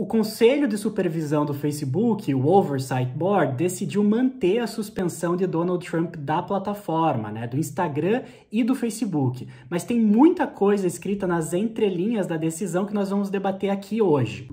O Conselho de Supervisão do Facebook, o Oversight Board, decidiu manter a suspensão de Donald Trump da plataforma, né, do Instagram e do Facebook. Mas tem muita coisa escrita nas entrelinhas da decisão que nós vamos debater aqui hoje.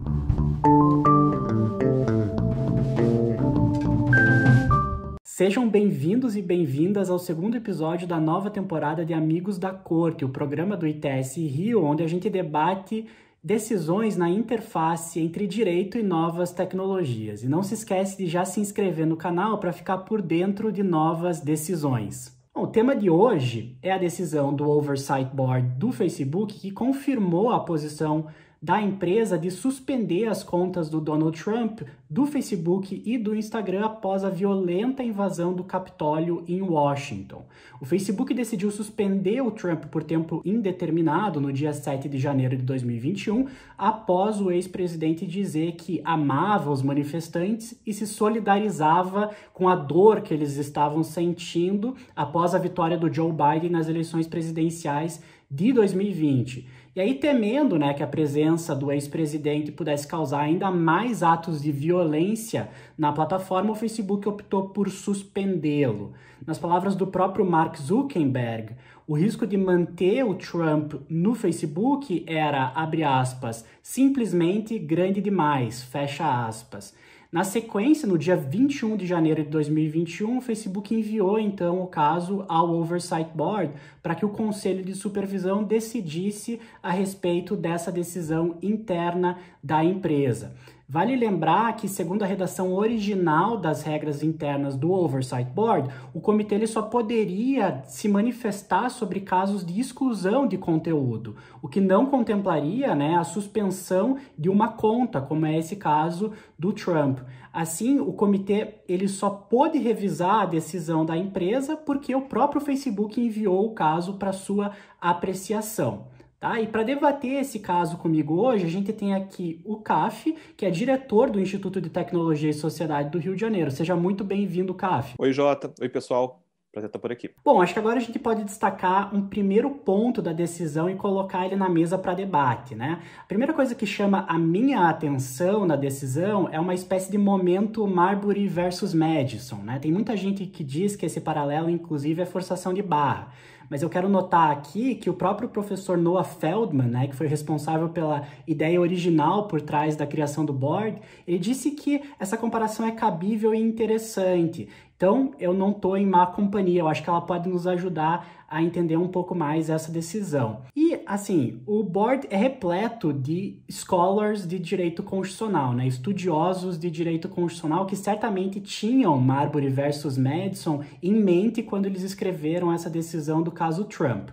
Sejam bem-vindos e bem-vindas ao segundo episódio da nova temporada de Amigos da Corte, o programa do ITS Rio, onde a gente debate decisões na interface entre direito e novas tecnologias. E não se esquece de já se inscrever no canal para ficar por dentro de novas decisões. Bom, o tema de hoje é a decisão do Oversight Board do Facebook que confirmou a posição da empresa de suspender as contas do Donald Trump, do Facebook e do Instagram após a violenta invasão do Capitólio em Washington. O Facebook decidiu suspender o Trump por tempo indeterminado no dia 7 de janeiro de 2021, após o ex-presidente dizer que amava os manifestantes e se solidarizava com a dor que eles estavam sentindo após a vitória do Joe Biden nas eleições presidenciais de 2020. E aí, temendo né, que a presença do ex-presidente pudesse causar ainda mais atos de violência na plataforma, o Facebook optou por suspendê-lo. Nas palavras do próprio Mark Zuckerberg, o risco de manter o Trump no Facebook era, abre aspas, simplesmente grande demais, fecha aspas. Na sequência, no dia 21 de janeiro de 2021, o Facebook enviou então o caso ao Oversight Board para que o Conselho de Supervisão decidisse a respeito dessa decisão interna da empresa. Vale lembrar que, segundo a redação original das regras internas do Oversight Board, o comitê ele só poderia se manifestar sobre casos de exclusão de conteúdo, o que não contemplaria né, a suspensão de uma conta, como é esse caso do Trump. Assim, o comitê ele só pôde revisar a decisão da empresa porque o próprio Facebook enviou o caso para sua apreciação. Tá? E para debater esse caso comigo hoje, a gente tem aqui o CAF, que é diretor do Instituto de Tecnologia e Sociedade do Rio de Janeiro. Seja muito bem-vindo, CAF. Oi, Jota. Oi, pessoal. Prazer estar por aqui. Bom, acho que agora a gente pode destacar um primeiro ponto da decisão e colocar ele na mesa para debate, né? A primeira coisa que chama a minha atenção na decisão é uma espécie de momento Marbury versus Madison, né? Tem muita gente que diz que esse paralelo, inclusive, é forçação de barra. Mas eu quero notar aqui que o próprio professor Noah Feldman, né, que foi responsável pela ideia original por trás da criação do Borg, ele disse que essa comparação é cabível e interessante. Então, eu não estou em má companhia, eu acho que ela pode nos ajudar a entender um pouco mais essa decisão. E, assim, o board é repleto de scholars de direito constitucional, né? estudiosos de direito constitucional que certamente tinham Marbury versus Madison em mente quando eles escreveram essa decisão do caso Trump.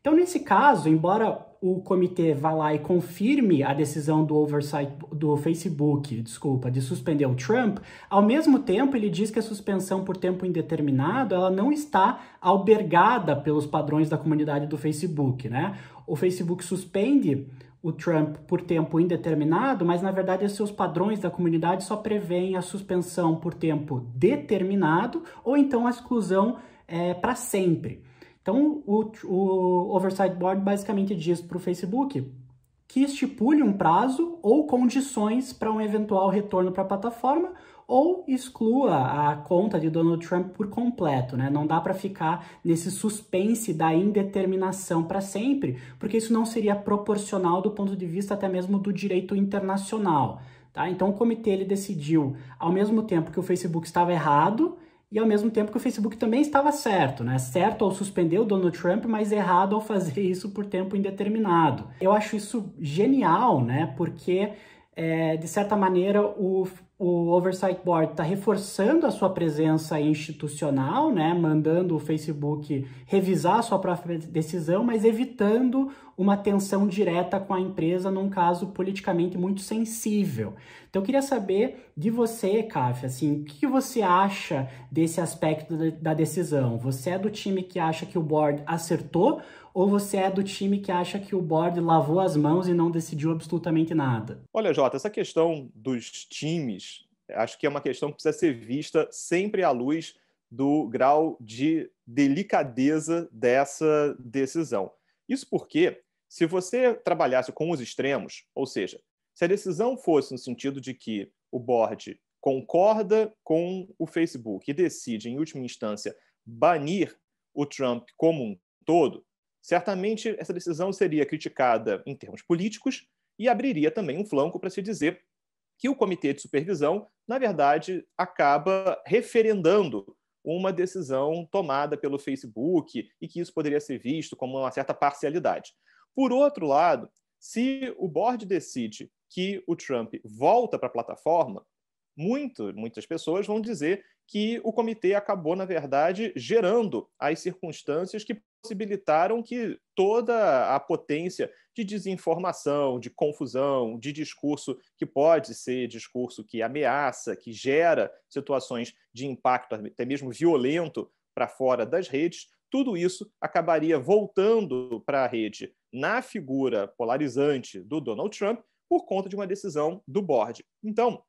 Então, nesse caso, embora o comitê vá lá e confirme a decisão do oversight do Facebook, desculpa, de suspender o Trump, ao mesmo tempo ele diz que a suspensão por tempo indeterminado, ela não está albergada pelos padrões da comunidade do Facebook, né? O Facebook suspende o Trump por tempo indeterminado, mas na verdade os seus padrões da comunidade só prevêem a suspensão por tempo determinado ou então a exclusão é, eh, para sempre. Então, o, o Oversight Board basicamente diz para o Facebook que estipule um prazo ou condições para um eventual retorno para a plataforma ou exclua a conta de Donald Trump por completo, né? Não dá para ficar nesse suspense da indeterminação para sempre, porque isso não seria proporcional do ponto de vista até mesmo do direito internacional, tá? Então o comitê ele decidiu, ao mesmo tempo que o Facebook estava errado, e ao mesmo tempo que o Facebook também estava certo, né? Certo ao suspender o Donald Trump, mas errado ao fazer isso por tempo indeterminado. Eu acho isso genial, né? Porque é, de certa maneira, o o Oversight Board está reforçando a sua presença institucional, né, mandando o Facebook revisar a sua própria decisão, mas evitando uma tensão direta com a empresa num caso politicamente muito sensível. Então eu queria saber de você, Café, assim, o que você acha desse aspecto da decisão? Você é do time que acha que o board acertou ou você é do time que acha que o board lavou as mãos e não decidiu absolutamente nada? Olha, Jota, essa questão dos times, acho que é uma questão que precisa ser vista sempre à luz do grau de delicadeza dessa decisão. Isso porque, se você trabalhasse com os extremos, ou seja, se a decisão fosse no sentido de que o board concorda com o Facebook e decide, em última instância, banir o Trump como um todo, Certamente essa decisão seria criticada em termos políticos e abriria também um flanco para se dizer que o comitê de supervisão, na verdade, acaba referendando uma decisão tomada pelo Facebook e que isso poderia ser visto como uma certa parcialidade. Por outro lado, se o board decide que o Trump volta para a plataforma, muito, muitas pessoas vão dizer que o comitê acabou, na verdade, gerando as circunstâncias que possibilitaram que toda a potência de desinformação, de confusão, de discurso que pode ser discurso que ameaça, que gera situações de impacto até mesmo violento para fora das redes, tudo isso acabaria voltando para a rede na figura polarizante do Donald Trump por conta de uma decisão do board. Então,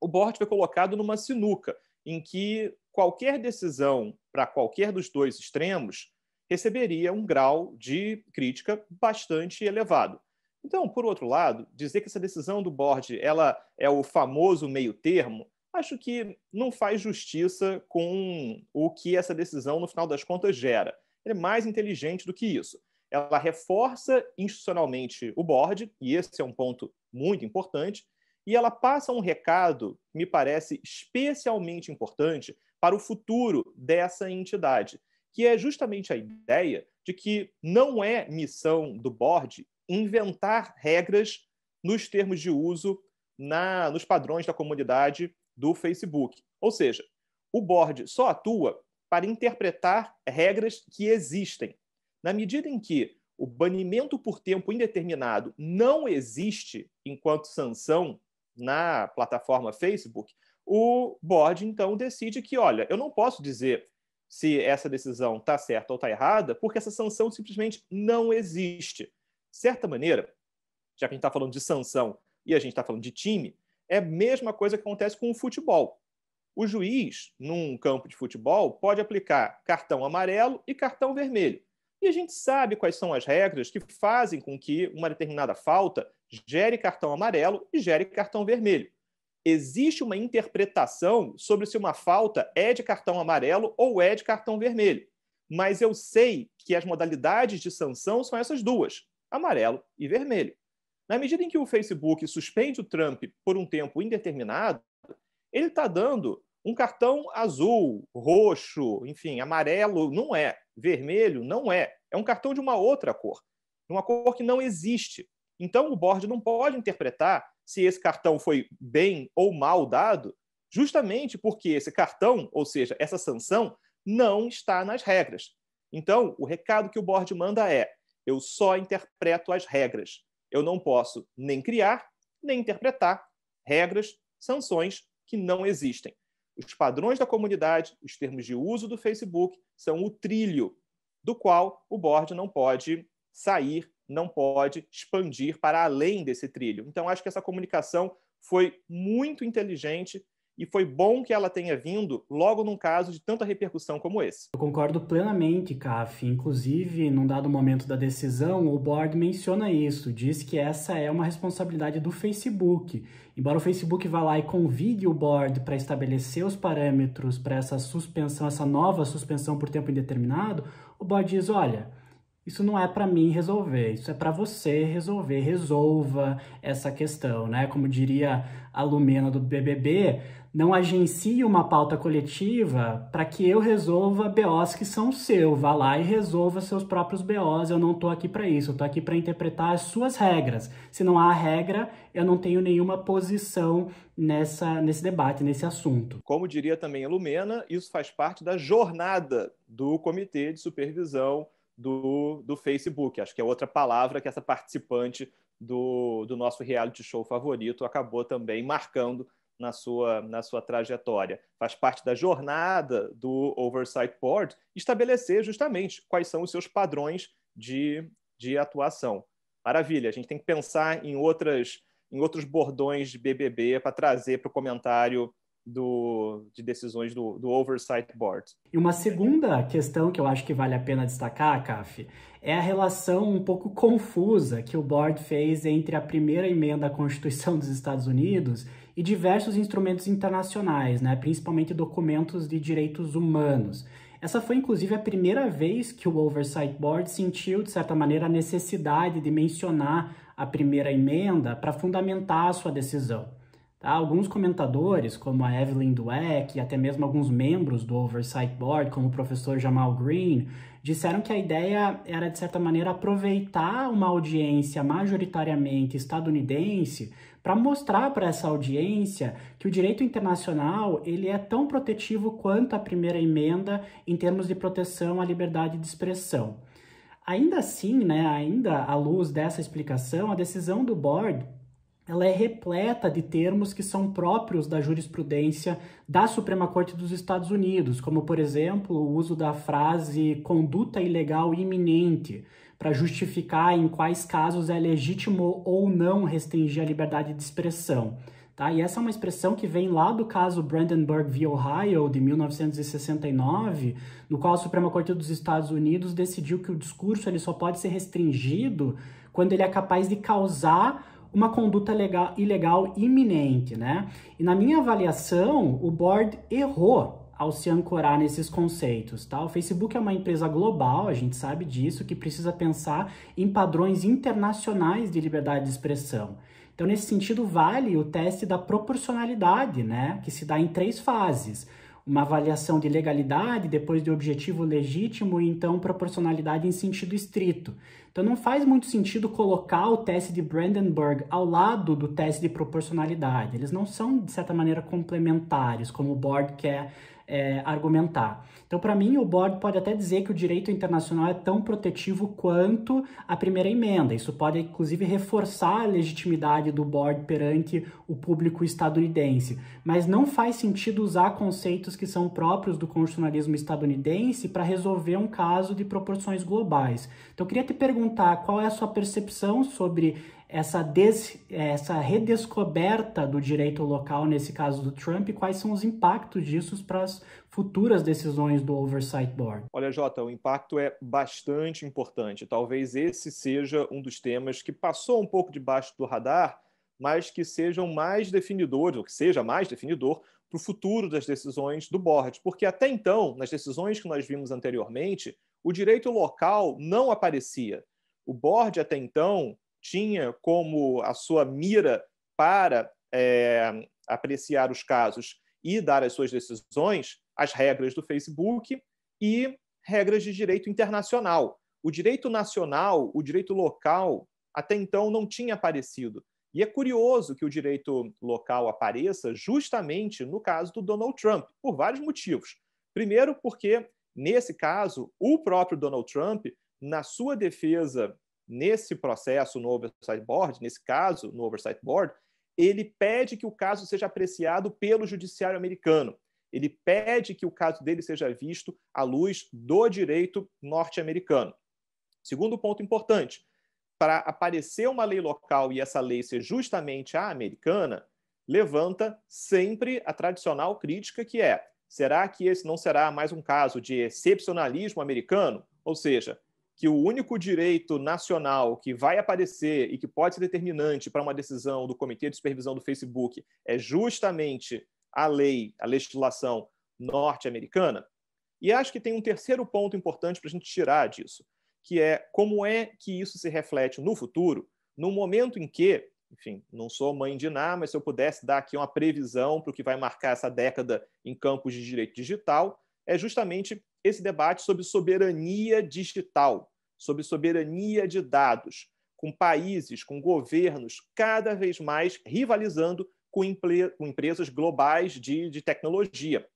o board foi colocado numa sinuca em que qualquer decisão para qualquer dos dois extremos receberia um grau de crítica bastante elevado. Então, por outro lado, dizer que essa decisão do board ela é o famoso meio termo, acho que não faz justiça com o que essa decisão, no final das contas, gera. é mais inteligente do que isso. Ela reforça institucionalmente o board, e esse é um ponto muito importante, e ela passa um recado, me parece especialmente importante, para o futuro dessa entidade, que é justamente a ideia de que não é missão do board inventar regras nos termos de uso na, nos padrões da comunidade do Facebook. Ou seja, o board só atua para interpretar regras que existem. Na medida em que o banimento por tempo indeterminado não existe enquanto sanção na plataforma Facebook, o board então decide que, olha, eu não posso dizer se essa decisão está certa ou está errada, porque essa sanção simplesmente não existe. De certa maneira, já que a gente está falando de sanção e a gente está falando de time, é a mesma coisa que acontece com o futebol. O juiz, num campo de futebol, pode aplicar cartão amarelo e cartão vermelho. E a gente sabe quais são as regras que fazem com que uma determinada falta gere cartão amarelo e gere cartão vermelho existe uma interpretação sobre se uma falta é de cartão amarelo ou é de cartão vermelho. Mas eu sei que as modalidades de sanção são essas duas, amarelo e vermelho. Na medida em que o Facebook suspende o Trump por um tempo indeterminado, ele está dando um cartão azul, roxo, enfim, amarelo, não é. Vermelho, não é. É um cartão de uma outra cor, uma cor que não existe. Então, o board não pode interpretar se esse cartão foi bem ou mal dado, justamente porque esse cartão, ou seja, essa sanção, não está nas regras. Então, o recado que o board manda é: eu só interpreto as regras. Eu não posso nem criar, nem interpretar regras, sanções que não existem. Os padrões da comunidade, os termos de uso do Facebook, são o trilho do qual o board não pode sair não pode expandir para além desse trilho. Então, acho que essa comunicação foi muito inteligente e foi bom que ela tenha vindo logo num caso de tanta repercussão como esse. Eu concordo plenamente, Caf. Inclusive, num dado momento da decisão, o board menciona isso, diz que essa é uma responsabilidade do Facebook. Embora o Facebook vá lá e convide o board para estabelecer os parâmetros para essa suspensão, essa nova suspensão por tempo indeterminado, o board diz: olha isso não é para mim resolver, isso é para você resolver. Resolva essa questão, né? Como diria a Lumena do BBB, não agencie uma pauta coletiva para que eu resolva BOs que são seu. Vá lá e resolva seus próprios BOs. Eu não estou aqui para isso, eu estou aqui para interpretar as suas regras. Se não há regra, eu não tenho nenhuma posição nessa, nesse debate, nesse assunto. Como diria também a Lumena, isso faz parte da jornada do Comitê de Supervisão do, do Facebook. Acho que é outra palavra que essa participante do, do nosso reality show favorito acabou também marcando na sua, na sua trajetória. Faz parte da jornada do Oversight Board estabelecer justamente quais são os seus padrões de, de atuação. Maravilha, a gente tem que pensar em, outras, em outros bordões de BBB para trazer para o comentário do, de decisões do, do Oversight Board. E uma segunda questão que eu acho que vale a pena destacar, CAF, é a relação um pouco confusa que o board fez entre a primeira emenda à Constituição dos Estados Unidos e diversos instrumentos internacionais, né, principalmente documentos de direitos humanos. Essa foi inclusive a primeira vez que o Oversight Board sentiu, de certa maneira, a necessidade de mencionar a primeira emenda para fundamentar a sua decisão. Tá? Alguns comentadores, como a Evelyn Dweck e até mesmo alguns membros do Oversight Board, como o professor Jamal Green, disseram que a ideia era, de certa maneira, aproveitar uma audiência majoritariamente estadunidense para mostrar para essa audiência que o direito internacional ele é tão protetivo quanto a primeira emenda em termos de proteção à liberdade de expressão. Ainda assim, né, ainda à luz dessa explicação, a decisão do board ela é repleta de termos que são próprios da jurisprudência da Suprema Corte dos Estados Unidos, como, por exemplo, o uso da frase conduta ilegal iminente, para justificar em quais casos é legítimo ou não restringir a liberdade de expressão. Tá? E essa é uma expressão que vem lá do caso Brandenburg v. Ohio, de 1969, no qual a Suprema Corte dos Estados Unidos decidiu que o discurso ele só pode ser restringido quando ele é capaz de causar uma conduta legal, ilegal iminente, né? E na minha avaliação, o board errou ao se ancorar nesses conceitos, tá? O Facebook é uma empresa global, a gente sabe disso, que precisa pensar em padrões internacionais de liberdade de expressão. Então, nesse sentido, vale o teste da proporcionalidade, né? Que se dá em três fases uma avaliação de legalidade, depois de objetivo legítimo e então proporcionalidade em sentido estrito. Então não faz muito sentido colocar o teste de Brandenburg ao lado do teste de proporcionalidade. Eles não são, de certa maneira, complementares, como o board quer é, argumentar. Então, para mim, o board pode até dizer que o direito internacional é tão protetivo quanto a primeira emenda. Isso pode, inclusive, reforçar a legitimidade do board perante o público estadunidense. Mas não faz sentido usar conceitos que são próprios do constitucionalismo estadunidense para resolver um caso de proporções globais. Então, eu queria te perguntar qual é a sua percepção sobre essa, des, essa redescoberta do direito local, nesse caso do Trump, e quais são os impactos disso para as futuras decisões do Oversight Board? Olha, Jota, o impacto é bastante importante. Talvez esse seja um dos temas que passou um pouco debaixo do radar, mas que sejam mais definidores, ou que seja mais definidor para o futuro das decisões do board. Porque até então, nas decisões que nós vimos anteriormente, o direito local não aparecia. O board, até então, tinha como a sua mira para é, apreciar os casos e dar as suas decisões as regras do Facebook e regras de direito internacional. O direito nacional, o direito local, até então não tinha aparecido. E é curioso que o direito local apareça justamente no caso do Donald Trump, por vários motivos. Primeiro, porque, nesse caso, o próprio Donald Trump, na sua defesa Nesse processo, no Oversight Board, nesse caso, no Oversight Board, ele pede que o caso seja apreciado pelo judiciário americano. Ele pede que o caso dele seja visto à luz do direito norte-americano. Segundo ponto importante, para aparecer uma lei local e essa lei ser justamente a americana, levanta sempre a tradicional crítica que é: será que esse não será mais um caso de excepcionalismo americano? Ou seja, que o único direito nacional que vai aparecer e que pode ser determinante para uma decisão do Comitê de Supervisão do Facebook é justamente a lei, a legislação norte-americana? E acho que tem um terceiro ponto importante para a gente tirar disso, que é como é que isso se reflete no futuro, no momento em que, enfim, não sou mãe de nada, mas se eu pudesse dar aqui uma previsão para o que vai marcar essa década em campos de direito digital, é justamente esse debate sobre soberania digital, sobre soberania de dados, com países, com governos cada vez mais rivalizando com, empresas globais de, de tecnologia,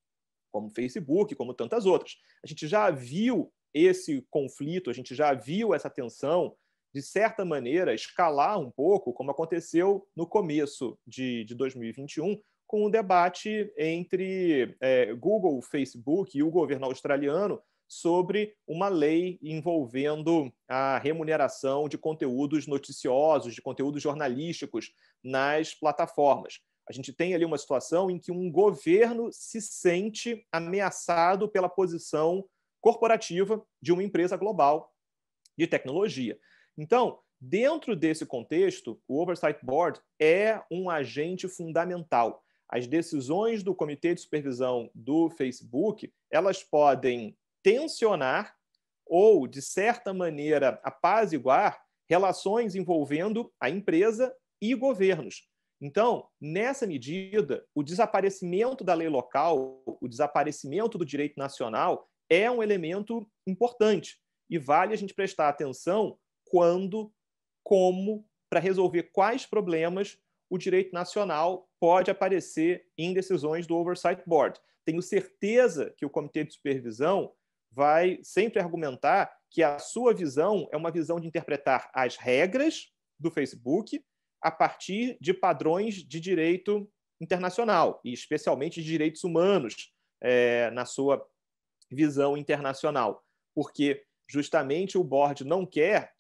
como Facebook, como tantas outras. A gente já viu esse conflito, a gente já viu essa tensão, de certa maneira, escalar um pouco, como aconteceu no começo de, de 2021, com o debate entre é, Google, Facebook e o governo australiano sobre uma lei envolvendo a remuneração de conteúdos noticiosos, de conteúdos jornalísticos nas plataformas. A gente tem ali uma situação em que um governo se sente ameaçado pela posição corporativa de uma empresa global de tecnologia. Então, dentro desse contexto, o Oversight Board é um agente fundamental as decisões do comitê de supervisão do Facebook, elas podem tensionar ou, de certa maneira, apaziguar relações envolvendo a empresa e governos. Então, nessa medida, o desaparecimento da lei local, o desaparecimento do direito nacional é um elemento importante e vale a gente prestar atenção quando, como, para resolver quais problemas o direito nacional pode aparecer em decisões do Oversight Board. Tenho certeza que o Comitê de Supervisão vai sempre argumentar que a sua visão é uma visão de interpretar as regras do Facebook a partir de padrões de direito internacional, e especialmente de direitos humanos, é, na sua visão internacional. Porque justamente o board não quer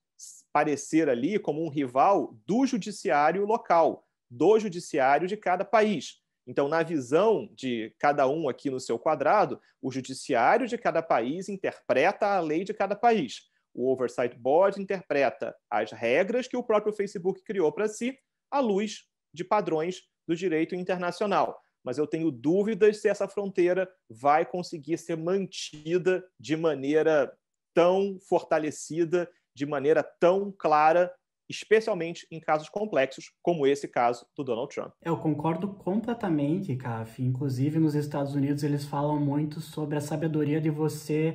parecer ali como um rival do judiciário local do judiciário de cada país. Então, na visão de cada um aqui no seu quadrado, o judiciário de cada país interpreta a lei de cada país. O Oversight Board interpreta as regras que o próprio Facebook criou para si à luz de padrões do direito internacional. Mas eu tenho dúvidas se essa fronteira vai conseguir ser mantida de maneira tão fortalecida, de maneira tão clara especialmente em casos complexos, como esse caso do Donald Trump. Eu concordo completamente, Caf. Inclusive, nos Estados Unidos, eles falam muito sobre a sabedoria de você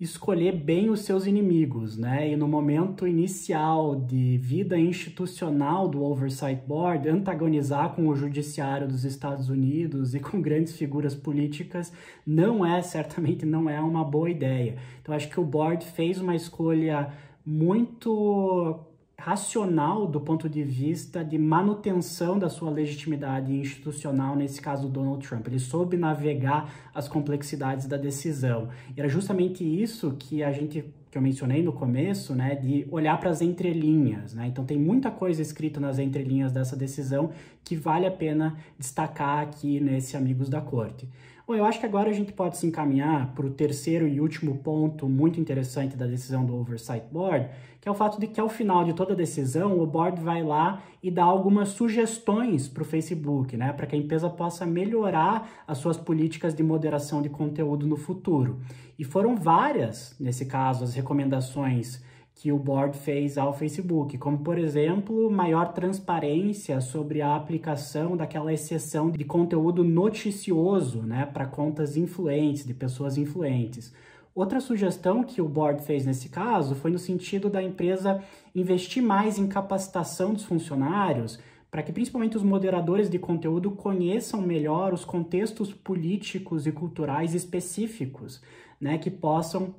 escolher bem os seus inimigos, né? E no momento inicial de vida institucional do Oversight Board, antagonizar com o judiciário dos Estados Unidos e com grandes figuras políticas não é, certamente não é uma boa ideia. Então acho que o board fez uma escolha muito racional do ponto de vista de manutenção da sua legitimidade institucional, nesse caso do Donald Trump. Ele soube navegar as complexidades da decisão. E era justamente isso que a gente que eu mencionei no começo, né, de olhar para as entrelinhas, né? Então tem muita coisa escrita nas entrelinhas dessa decisão que vale a pena destacar aqui nesse Amigos da Corte. Bom, eu acho que agora a gente pode se encaminhar para o terceiro e último ponto muito interessante da decisão do Oversight Board, que é o fato de que ao final de toda decisão, o board vai lá e dá algumas sugestões para o Facebook, né, para que a empresa possa melhorar as suas políticas de moderação de conteúdo no futuro. E foram várias, nesse caso, as recomendações que o board fez ao Facebook, como por exemplo, maior transparência sobre a aplicação daquela exceção de conteúdo noticioso, né, para contas influentes, de pessoas influentes. Outra sugestão que o board fez nesse caso foi no sentido da empresa investir mais em capacitação dos funcionários, para que principalmente os moderadores de conteúdo conheçam melhor os contextos políticos e culturais específicos, né, que possam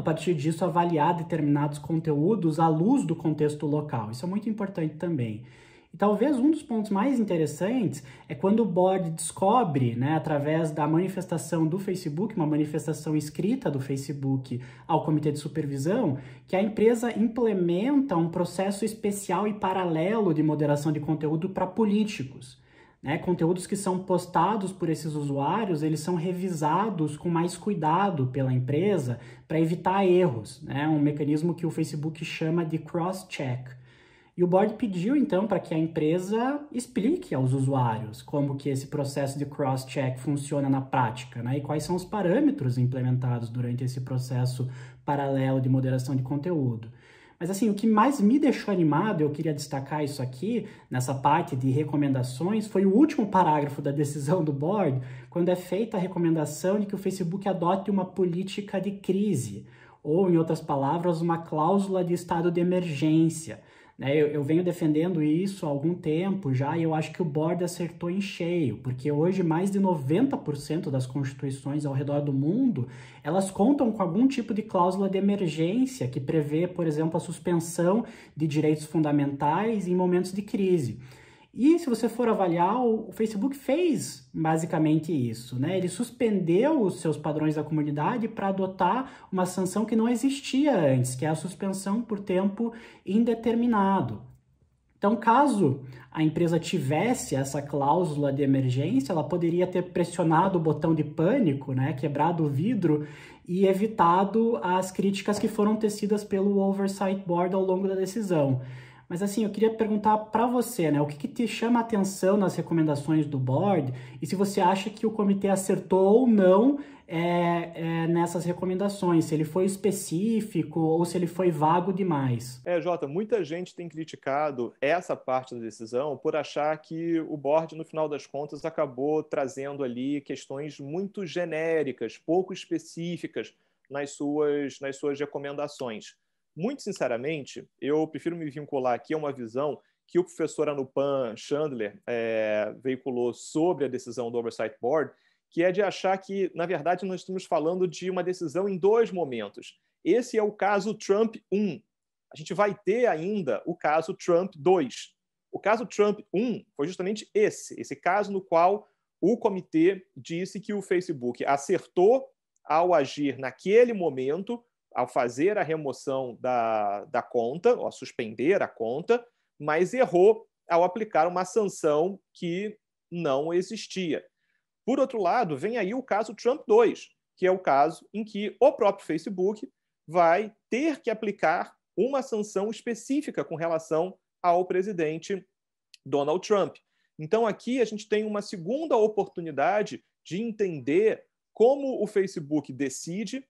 a partir disso avaliar determinados conteúdos à luz do contexto local. Isso é muito importante também. E talvez um dos pontos mais interessantes é quando o board descobre, né, através da manifestação do Facebook, uma manifestação escrita do Facebook ao comitê de supervisão, que a empresa implementa um processo especial e paralelo de moderação de conteúdo para políticos. Né? Conteúdos que são postados por esses usuários, eles são revisados com mais cuidado pela empresa para evitar erros, né? um mecanismo que o Facebook chama de cross-check. E o board pediu então para que a empresa explique aos usuários como que esse processo de cross-check funciona na prática, né? E quais são os parâmetros implementados durante esse processo paralelo de moderação de conteúdo. Mas assim, o que mais me deixou animado, eu queria destacar isso aqui, nessa parte de recomendações, foi o último parágrafo da decisão do board, quando é feita a recomendação de que o Facebook adote uma política de crise, ou, em outras palavras, uma cláusula de estado de emergência. Né? Eu, eu, venho defendendo isso há algum tempo já e eu acho que o board acertou em cheio, porque hoje mais de 90% das constituições ao redor do mundo, elas contam com algum tipo de cláusula de emergência que prevê, por exemplo, a suspensão de direitos fundamentais em momentos de crise. E se você for avaliar, o Facebook fez basicamente isso, né? Ele suspendeu os seus padrões da comunidade para adotar uma sanção que não existia antes, que é a suspensão por tempo indeterminado. Então, caso a empresa tivesse essa cláusula de emergência, ela poderia ter pressionado o botão de pânico, né, quebrado o vidro e evitado as críticas que foram tecidas pelo Oversight Board ao longo da decisão. Mas assim, eu queria perguntar para você, né? O que, que, te chama a atenção nas recomendações do board e se você acha que o comitê acertou ou não é, é, nessas recomendações, se ele foi específico ou se ele foi vago demais. É, Jota, muita gente tem criticado essa parte da decisão por achar que o board, no final das contas, acabou trazendo ali questões muito genéricas, pouco específicas nas suas, nas suas recomendações. Muito sinceramente, eu prefiro me vincular aqui a uma visão que o professor Anupan Chandler é, veiculou sobre a decisão do Oversight Board, que é de achar que, na verdade, nós estamos falando de uma decisão em dois momentos. Esse é o caso Trump 1. A gente vai ter ainda o caso Trump 2. O caso Trump 1 foi justamente esse, esse caso no qual o comitê disse que o Facebook acertou ao agir naquele momento ao fazer a remoção da, da conta, ou a suspender a conta, mas errou ao aplicar uma sanção que não existia. Por outro lado, vem aí o caso Trump 2, que é o caso em que o próprio Facebook vai ter que aplicar uma sanção específica com relação ao presidente Donald Trump. Então, aqui a gente tem uma segunda oportunidade de entender como o Facebook decide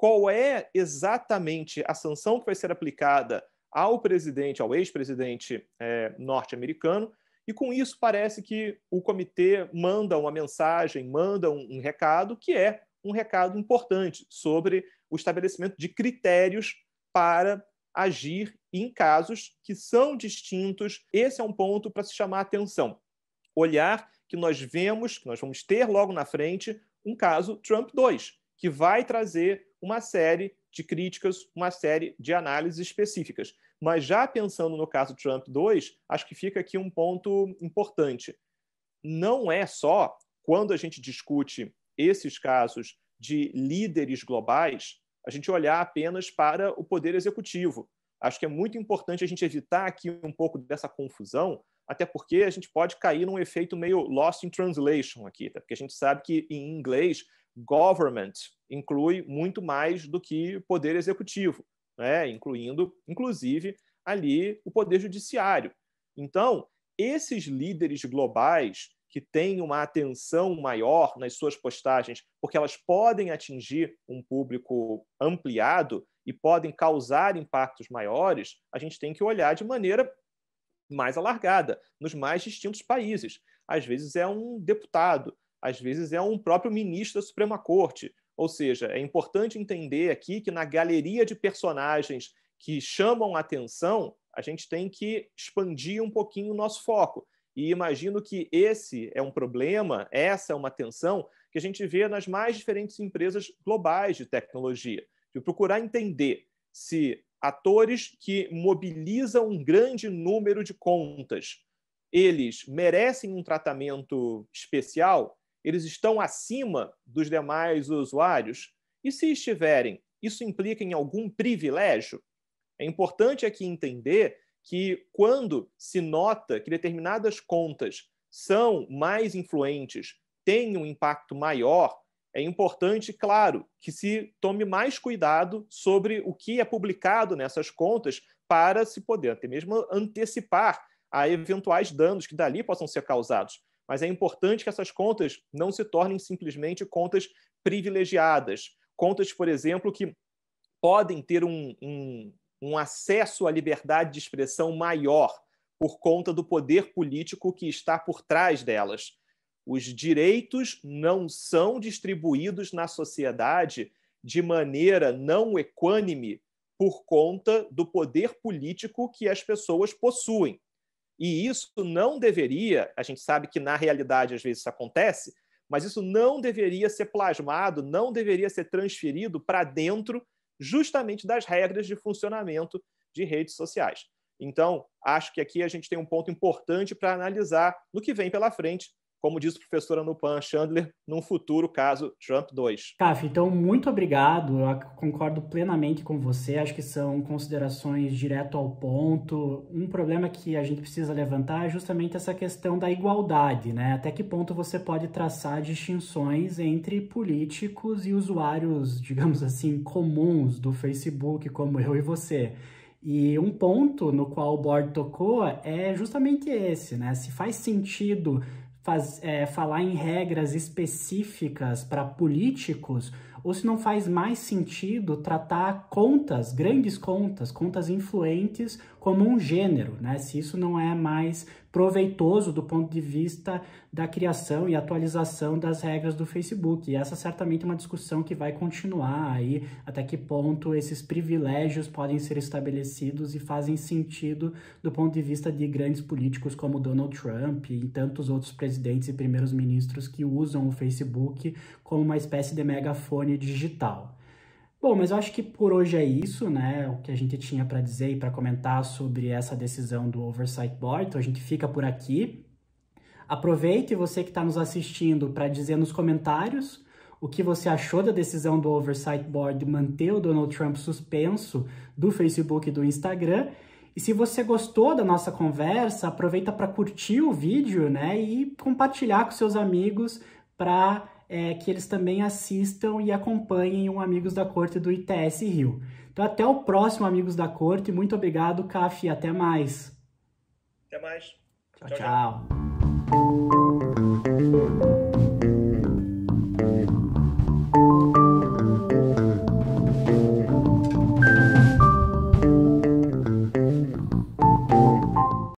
qual é exatamente a sanção que vai ser aplicada ao presidente, ao ex-presidente é, norte-americano, e com isso parece que o comitê manda uma mensagem, manda um, um recado, que é um recado importante sobre o estabelecimento de critérios para agir em casos que são distintos. Esse é um ponto para se chamar a atenção. Olhar que nós vemos, que nós vamos ter logo na frente, um caso Trump 2, que vai trazer uma série de críticas, uma série de análises específicas. Mas já pensando no caso Trump 2, acho que fica aqui um ponto importante. Não é só quando a gente discute esses casos de líderes globais, a gente olhar apenas para o poder executivo. Acho que é muito importante a gente evitar aqui um pouco dessa confusão, até porque a gente pode cair num efeito meio lost in translation aqui, tá? porque a gente sabe que em inglês government inclui muito mais do que poder executivo, né? incluindo, inclusive, ali o poder judiciário. Então, esses líderes globais que têm uma atenção maior nas suas postagens, porque elas podem atingir um público ampliado e podem causar impactos maiores, a gente tem que olhar de maneira mais alargada, nos mais distintos países. Às vezes é um deputado, às vezes é um próprio ministro da Suprema Corte. Ou seja, é importante entender aqui que na galeria de personagens que chamam atenção, a gente tem que expandir um pouquinho o nosso foco. E imagino que esse é um problema, essa é uma tensão que a gente vê nas mais diferentes empresas globais de tecnologia, de procurar entender se atores que mobilizam um grande número de contas, eles merecem um tratamento especial eles estão acima dos demais usuários? E se estiverem, isso implica em algum privilégio? É importante aqui entender que quando se nota que determinadas contas são mais influentes, têm um impacto maior, é importante, claro, que se tome mais cuidado sobre o que é publicado nessas contas para se poder até mesmo antecipar a eventuais danos que dali possam ser causados. Mas é importante que essas contas não se tornem simplesmente contas privilegiadas. Contas, por exemplo, que podem ter um, um, um acesso à liberdade de expressão maior por conta do poder político que está por trás delas. Os direitos não são distribuídos na sociedade de maneira não equânime por conta do poder político que as pessoas possuem. E isso não deveria, a gente sabe que na realidade às vezes isso acontece, mas isso não deveria ser plasmado, não deveria ser transferido para dentro justamente das regras de funcionamento de redes sociais. Então, acho que aqui a gente tem um ponto importante para analisar no que vem pela frente como diz o professor Nupan Chandler, num futuro caso Trump 2. Caf, então muito obrigado. Eu concordo plenamente com você. Acho que são considerações direto ao ponto. Um problema que a gente precisa levantar é justamente essa questão da igualdade, né? Até que ponto você pode traçar distinções entre políticos e usuários, digamos assim, comuns do Facebook, como eu e você. E um ponto no qual o board tocou é justamente esse, né? Se faz sentido faz, é, falar em regras específicas para políticos ou se não faz mais sentido tratar contas, grandes contas, contas influentes como um gênero, né? Se isso não é mais proveitoso do ponto de vista da criação e atualização das regras do Facebook. E essa certamente é uma discussão que vai continuar aí até que ponto esses privilégios podem ser estabelecidos e fazem sentido do ponto de vista de grandes políticos como Donald Trump e tantos outros presidentes e primeiros ministros que usam o Facebook como uma espécie de megafone digital. Bom, mas eu acho que por hoje é isso, né? O que a gente tinha para dizer e para comentar sobre essa decisão do Oversight Board. Então a gente fica por aqui. Aproveite você que está nos assistindo para dizer nos comentários o que você achou da decisão do Oversight Board de manter o Donald Trump suspenso do Facebook e do Instagram. E se você gostou da nossa conversa, aproveita para curtir o vídeo, né? E compartilhar com seus amigos para é, que eles também assistam e acompanhem um Amigos da Corte do ITS Rio. Então, até o próximo Amigos da Corte. Muito obrigado, café Até mais. Até mais. Tchau, tchau. tchau. tchau.